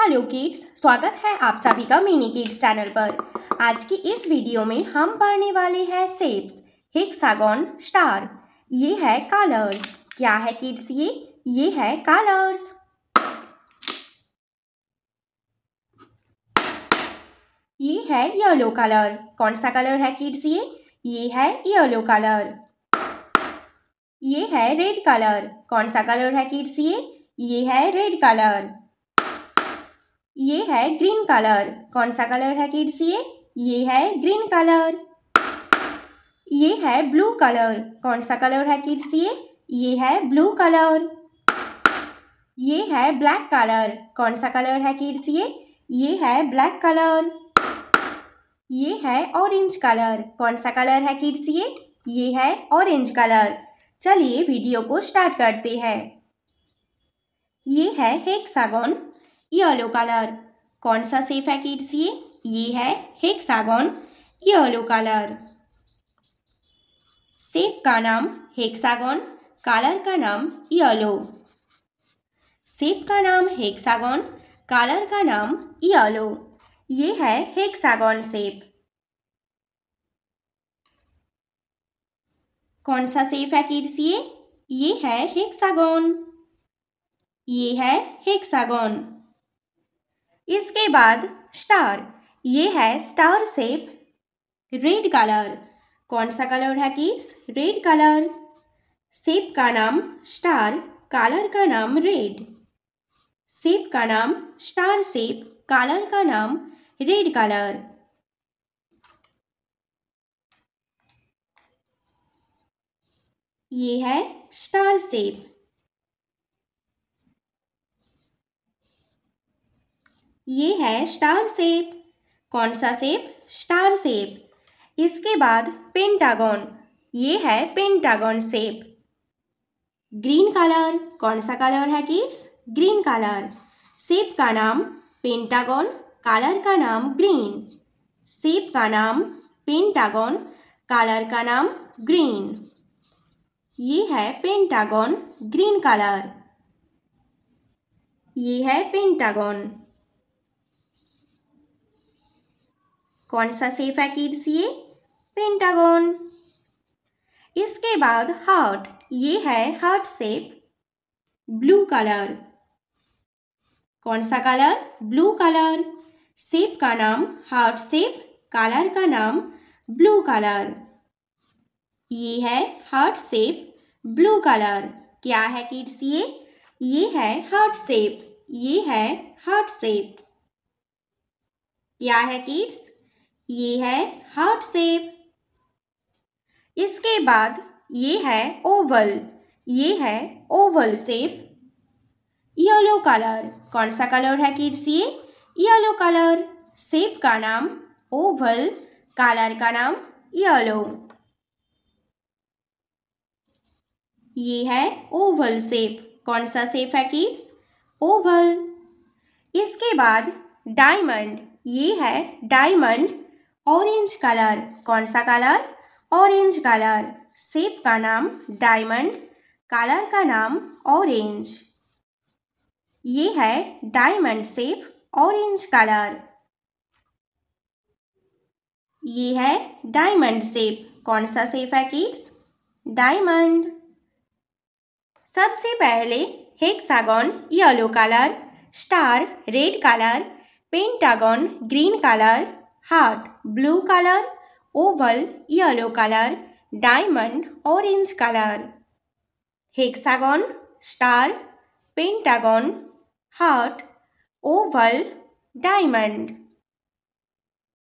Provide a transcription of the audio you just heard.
Hello kids स्वागत है आप सभी का मिनी किड्स चैनल पर आज की इस वीडियो में हम पढ़ने वाले हैं सेप्स हेक्सागोन स्टार ये है कलर्स क्या है किड्स ये ये है कलर्स ये है येलो कलर कौन सा कलर है किड्स ये ये है येलो कलर ये है रेड कलर कौन सा कलर है किड्स ये ये है रेड कलर ये है ग्रीन कलर कौन सा कलर है किड्स ये ये है ग्रीन कलर ये है ब्लू कलर कौन सा कलर है किड्स ये ये है ब्लू कलर ये है ब्लैक कलर कौन सा कलर है किड्स ये ये है ब्लैक कलर ये है ऑरेंज कलर कौन सा कलर है किड्स ये ये है ऑरेंज कलर चलिए वीडियो को स्टार्ट करते हैं ये है हेक्सागन येलो कलर कौन सा सेफ है किड्स ये ये है हेक्सागोन येलो कलर सेप का नाम हेक्सागोन कलर का नाम येलो सेप का नाम हेक्सागोन कलर का नाम येलो ये है हेक्सागोन सेप कौन सा सेप है किड्स ये ये है हेक्सागोन ये है हेक्सागोन इसके बाद स्टार ये है स्टार सेप रेड कलर कौन सा कलर है किस रेड कलर सेप का नाम स्टार कलर का नाम रेड सेप का नाम स्टार सेप कलर का नाम रेड कलर ये है स्टार सेप ये है स्टार सेप कौन सा सेप स्टार सेप इसके बाद पेंटागॉन ये है पेंटागॉन सेप ग्रीन कलर कौन सा कलर है किड्स ग्रीन कलर सेप का नाम पेंटागॉन कलर का नाम ग्रीन सेप का नाम पेंटागॉन कलर का नाम ग्रीन ये है पेंटागॉन ग्रीन कलर ये है पेंटागॉन कौन सा सेफ है किड्स ये पेंटागोन इसके बाद हार्ट ये है हार्ट सेप ब्लू कलर कौन सा कलर ब्लू कलर सेप का नाम हार्ट सेप कलर का नाम ब्लू कलर ये है हार्ट सेप ब्लू कलर क्या है किड्स ये ये है हार्ट सेप ये है हार्ट सेप क्या है किड्स ये है हार्ट सेप इसके बाद ये है ओवल ये है ओवल सेप येलो कलर कौन सा कलर है किड्स ये येलो कलर सेप का नाम ओवल कलर का नाम येलो ये है ओवल सेप कौन सा सेप है किड्स ओवल इसके बाद डायमंड ये है डायमंड ऑरेंज कलर कौन सा कलर ऑरेंज कलर सेप का नाम डायमंड कलर का नाम ऑरेंज ये है डायमंड सेप ऑरेंज कलर ये है डायमंड सेप कौन सा सेप है किड्स डायमंड सबसे पहले hexagon yellow colour star red colour pentagon green colour heart blue color, oval yellow color, diamond orange color, hexagon star, pentagon, heart, oval, diamond.